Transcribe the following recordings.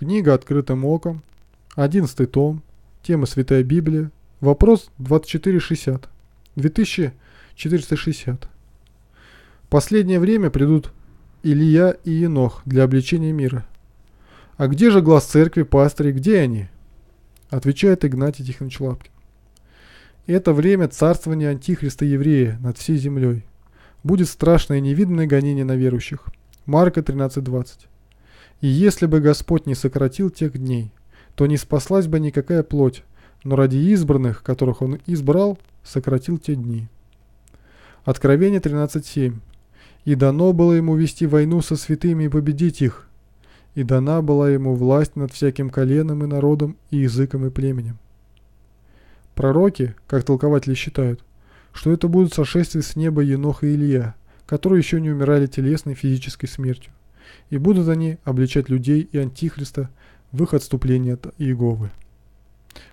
Книга «Открытым оком», 11 том, тема «Святая Библия», вопрос 2460, 2460. В последнее время придут Илья и Енох для обличения мира. А где же глаз церкви, пастыри, где они? Отвечает Игнатий Тихонович Лапкин. Это время царствования Антихриста еврея над всей землей. Будет страшное и невиданное гонение на верующих. Марка 13.20. И если бы Господь не сократил тех дней, то не спаслась бы никакая плоть, но ради избранных, которых Он избрал, сократил те дни. Откровение 13.7. «И дано было ему вести войну со святыми и победить их, и дана была ему власть над всяким коленом и народом и языком и племенем». Пророки, как толкователи считают, что это будут сошествия с неба Еноха и Илья, которые еще не умирали телесной физической смертью и будут они обличать людей и Антихриста в их отступлении от Иеговы.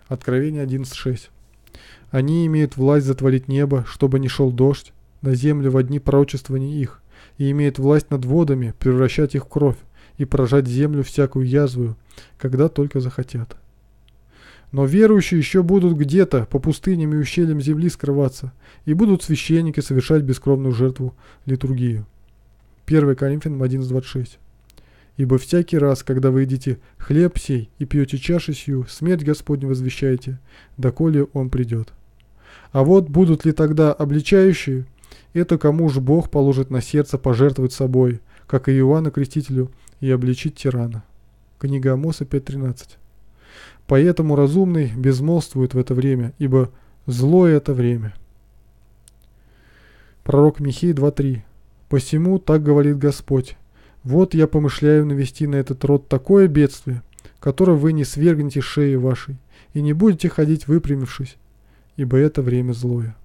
Откровение 11.6. Они имеют власть затворить небо, чтобы не шел дождь, на землю во дни пророчествования их, и имеют власть над водами превращать их в кровь и поражать землю всякую язвую, когда только захотят. Но верующие еще будут где-то по пустыням и ущельям земли скрываться, и будут священники совершать бескровную жертву литургию. 1 Коринфянам 11.26. «Ибо всякий раз, когда вы едите хлеб сей и пьете чаши сию, смерть Господню возвещаете, доколе Он придет». А вот будут ли тогда обличающие, это кому же Бог положит на сердце пожертвовать собой, как и Иоанна Крестителю, и обличить тирана. Книга Амоса 5.13. Поэтому разумный безмолвствует в это время, ибо злое это время. Пророк Михей 2.3. Посему так говорит Господь. Вот я помышляю навести на этот род такое бедствие, которое вы не свергнете шеи вашей, и не будете ходить выпрямившись, ибо это время злое.